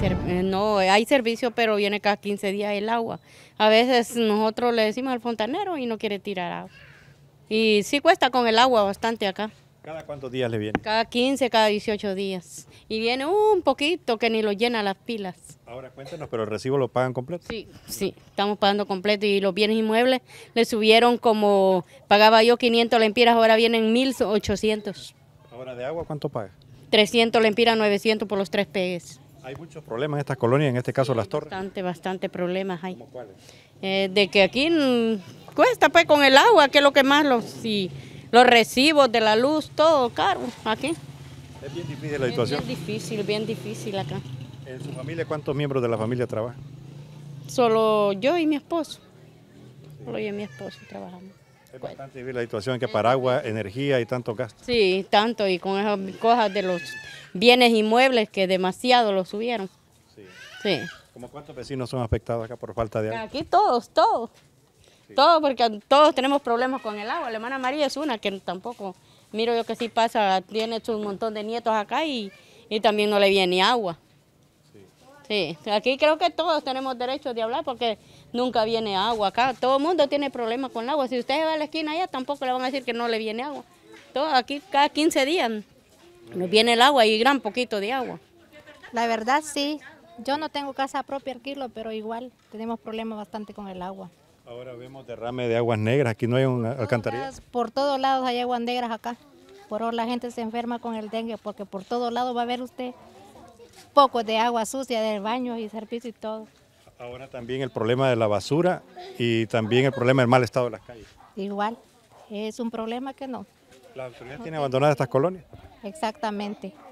Eh, no, hay servicio, pero viene cada 15 días el agua. A veces nosotros le decimos al fontanero y no quiere tirar agua. Y sí cuesta con el agua bastante acá. ¿Cada cuántos días le viene? Cada 15, cada 18 días. Y viene un poquito que ni lo llena las pilas. Ahora cuéntenos, pero el recibo lo pagan completo. Sí, sí, estamos pagando completo y los bienes inmuebles le subieron como pagaba yo 500 lempiras, ahora vienen 1800. ¿Ahora de agua cuánto paga? 300 lempiras, 900 por los tres pegues. Hay muchos problemas en estas colonias, en este caso las torres. Bastante, bastante problemas hay. ¿Cómo cuáles? Eh, de que aquí mm, cuesta pues con el agua, que es lo que más los, si, los recibos de la luz, todo caro aquí. Es bien difícil la situación. Bien difícil, bien difícil acá. ¿En su familia cuántos miembros de la familia trabajan? Solo yo y mi esposo. Solo yo y mi esposo trabajamos. Es importante bastante la situación que Paraguas, energía y tanto gasto. Sí, tanto y con esas cosas de los bienes inmuebles que demasiado lo subieron. Sí. ¿Cómo cuántos vecinos son afectados acá por falta de agua? Aquí todos, todos. Todos, porque todos tenemos problemas con el agua. La hermana María es una que tampoco, miro yo que sí pasa, tiene un montón de nietos acá y, y también no le viene agua. Sí, aquí creo que todos tenemos derecho de hablar porque nunca viene agua acá. Todo el mundo tiene problemas con el agua. Si usted va a la esquina allá, tampoco le van a decir que no le viene agua. Todo, aquí cada 15 días nos viene el agua y gran poquito de agua. La verdad sí. Yo no tengo casa propia aquí, pero igual tenemos problemas bastante con el agua. Ahora vemos derrame de aguas negras, aquí no hay un Por todos lados hay aguas negras acá. Por ahora la gente se enferma con el dengue porque por todos lados va a ver usted poco de agua sucia del baño y servicio y todo. Ahora también el problema de la basura y también el problema del mal estado de las calles. Igual, es un problema que no. ¿La autoridad tiene abandonadas estas colonias? Exactamente.